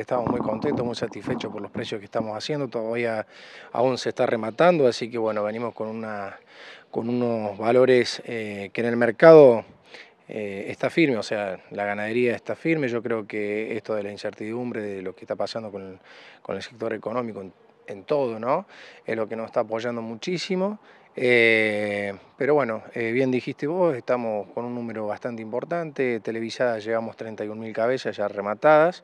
Estamos muy contentos, muy satisfechos por los precios que estamos haciendo. Todavía aún se está rematando, así que bueno, venimos con, unos valores eh, que en el mercado eh, está firme, o sea, la ganadería está firme. Yo creo que esto de la incertidumbre, de lo que está pasando con, el sector económico en, todo, ¿no? Es lo que nos está apoyando muchísimo. Eh, pero bueno, eh, bien dijiste vos, estamos con un número bastante importante, televisadas llevamos 31.000 cabezas ya rematadas,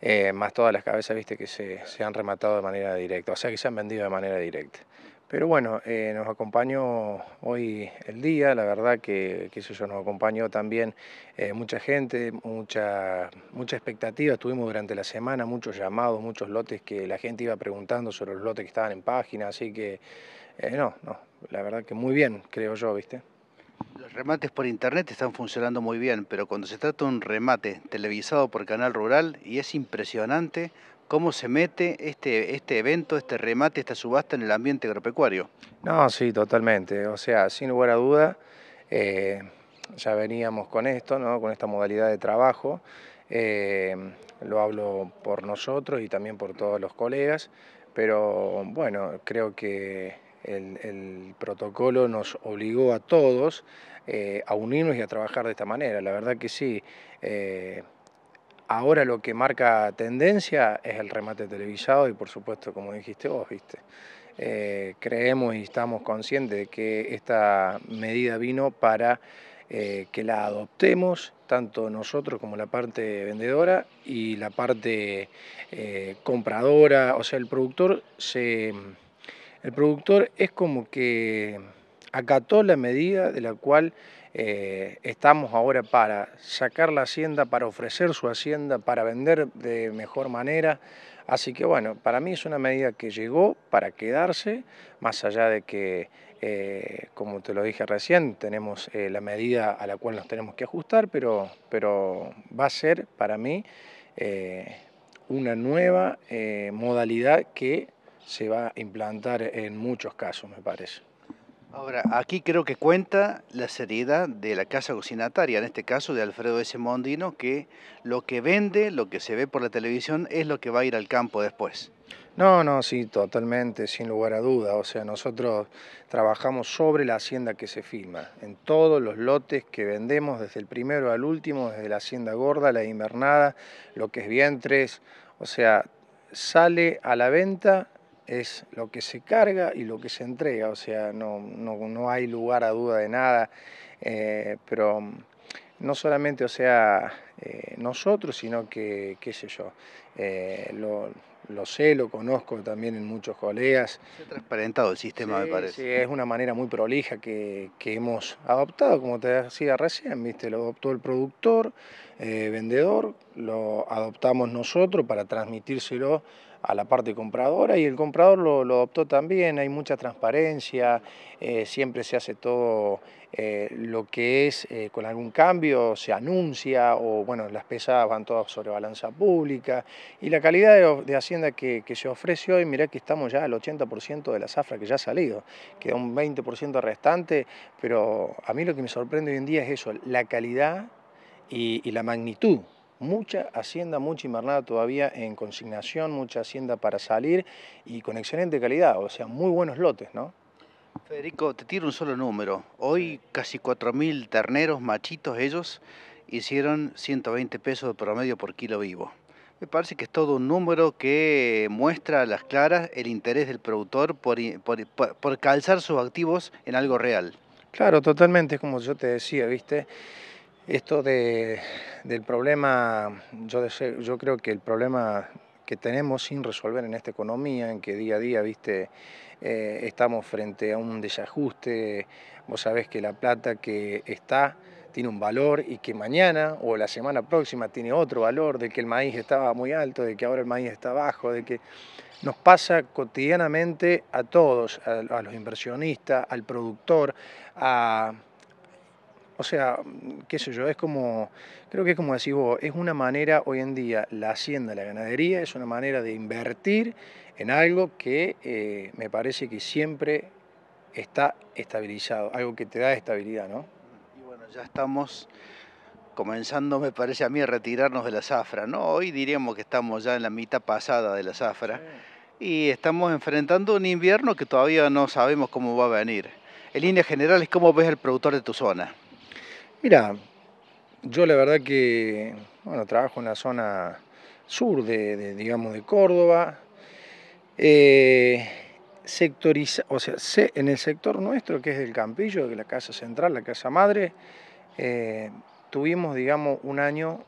eh, más todas las cabezas viste que se, han rematado de manera directa, o sea que se han vendido de manera directa. Pero bueno, nos acompañó hoy el día, la verdad que, eso nos acompañó también mucha gente, mucha, mucha expectativa, estuvimos durante la semana muchos llamados, muchos lotes que la gente iba preguntando sobre los lotes que estaban en página, así que no, no, la verdad que muy bien, creo yo, ¿viste? Los remates por internet están funcionando muy bien, pero cuando se trata de un remate televisado por Canal Rural, y es impresionante cómo se mete este, este evento, este remate, esta subasta en el ambiente agropecuario. No, sí, totalmente. O sea, sin lugar a duda, eh, ya veníamos con esto, con esta modalidad de trabajo. Eh, lo hablo por nosotros y también por todos los colegas, pero bueno, creo que el, protocolo nos obligó a todos eh, a unirnos y a trabajar de esta manera. La verdad que sí. Eh, ahora lo que marca tendencia es el remate televisado y por supuesto, como dijiste vos, eh, creemos y estamos conscientes de que esta medida vino para que la adoptemos, tanto nosotros como la parte vendedora y la parte compradora, o sea, el productor se el productor es como que acató la medida de la cual eh, estamos ahora para sacar la hacienda, para ofrecer su hacienda, para vender de mejor manera. Así que bueno, para mí es una medida que llegó para quedarse, más allá de que, eh, como te lo dije recién, tenemos eh, la medida a la cual nos tenemos que ajustar, pero, pero va a ser para mí una nueva modalidad que se va a implantar en muchos casos, me parece. Ahora, aquí creo que cuenta la seriedad de la casa cocinataria, en este caso de Alfredo S. Mondino, que lo que vende, lo que se ve por la televisión, es lo que va a ir al campo después. No, no, sí, totalmente, sin lugar a duda. O sea, nosotros trabajamos sobre la hacienda que se filma. En todos los lotes que vendemos, desde el primero al último, desde la hacienda gorda, la invernada, lo que es vientres, o sea, sale a la venta es lo que se carga y lo que se entrega, o sea, no, hay lugar a duda de nada, eh, pero mm, no solamente, o sea, eh, nosotros, sino que, qué sé yo, eh, lo, sé, lo conozco también en muchos colegas. Se ha transparentado el sistema, me parece. Sí, es una manera muy prolija que, que, hemos adoptado, como te decía recién, ¿viste? Lo adoptó el productor, vendedor, lo adoptamos nosotros para transmitírselo a la parte compradora y el comprador lo, adoptó también, hay mucha transparencia, eh, siempre se hace todo eh, lo que es eh, con algún cambio, se anuncia o bueno, las pesadas van todas sobre balanza pública y la calidad de, hacienda que, se ofrece hoy, mirá que estamos ya al 80% de la zafra que ya ha salido, queda un 20% restante, pero a mí lo que me sorprende hoy en día es eso, la calidad y la magnitud mucha hacienda, mucha invernada todavía en consignación, mucha hacienda para salir y con excelente calidad, o sea, muy buenos lotes, ¿no? Federico, te tiro un solo número. Hoy casi 4.000 terneros, machitos ellos, hicieron 120 pesos de promedio por kilo vivo. Me parece que es todo un número que muestra a las claras el interés del productor por, por calzar sus activos en algo real. Claro, totalmente, es como yo te decía, ¿viste? Esto del problema, yo, creo que el problema que tenemos sin resolver en esta economía, en que día a día, viste, eh, estamos frente a un desajuste, vos sabés que la plata que está tiene un valor y que mañana o la semana próxima tiene otro valor, de que el maíz estaba muy alto, de que ahora el maíz está bajo, de que nos pasa cotidianamente a todos, a los inversionistas, al productor, a o sea, qué sé yo, es como, creo que es como decís vos, es una manera hoy en día, la hacienda, la ganadería, es una manera de invertir en algo que eh, me parece que siempre está estabilizado, algo que te da estabilidad, ¿no? Y bueno, ya estamos comenzando, me parece a mí, a retirarnos de la zafra, ¿no? Hoy diríamos que estamos ya en la mitad pasada de la zafra y estamos enfrentando un invierno que todavía no sabemos cómo va a venir. En líneas generales, ¿cómo ves el productor de tu zona? Mira, yo la verdad que, trabajo en la zona sur de, digamos, de Córdoba. Eh, sectoriza, o sea, en el sector nuestro, que es del Campillo, de la Casa Central, la Casa Madre, eh, tuvimos, digamos, un año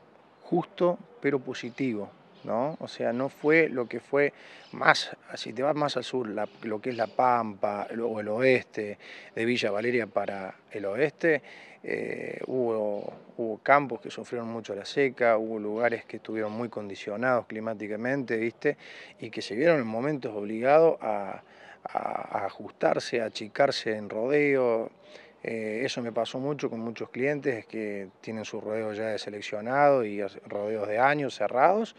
justo pero positivo. ¿no? O sea, no fue lo que fue más, si te vas más al sur, lo que es La Pampa o el oeste, de Villa Valeria para el oeste, eh, hubo, campos que sufrieron mucho la seca, hubo lugares que estuvieron muy condicionados climáticamente, Y que se vieron en momentos obligados a, a ajustarse, a achicarse en rodeo. Eh, eso me pasó mucho con muchos clientes que tienen sus rodeos ya deseleccionados y rodeos de años cerrados.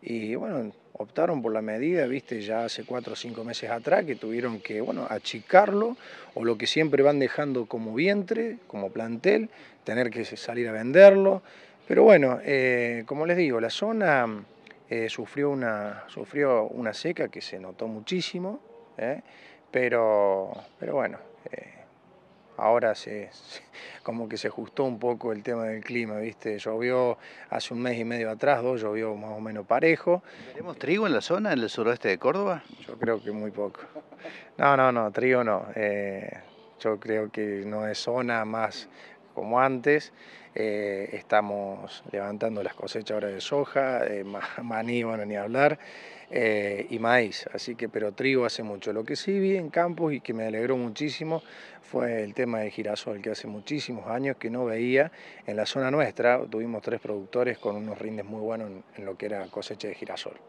Y bueno, optaron por la medida, viste, ya hace cuatro o cinco meses atrás, que tuvieron que, bueno, achicarlo, o lo que siempre van dejando como vientre, como plantel, tener que salir a venderlo. Pero bueno, eh, como les digo, la zona eh, sufrió, una, sufrió una seca que se notó muchísimo, pero, pero bueno, ahora se, como que se ajustó un poco el tema del clima, ¿viste? Llovió hace un mes y medio atrás, dos, llovió más o menos parejo. ¿Tenemos trigo en la zona, en el suroeste de Córdoba? Yo creo que muy poco. No, no, no, trigo no. Eh, yo creo que no es zona más como antes. Eh, estamos levantando las cosechas ahora de soja, eh, maní, bueno, ni hablar, eh, y maíz. Así que, pero trigo hace mucho. Lo que sí vi en campos y que me alegró muchísimo fue el tema del girasol, que hace muchísimos años que no veía en la zona nuestra. Tuvimos tres productores con unos rindes muy buenos en lo que era cosecha de girasol.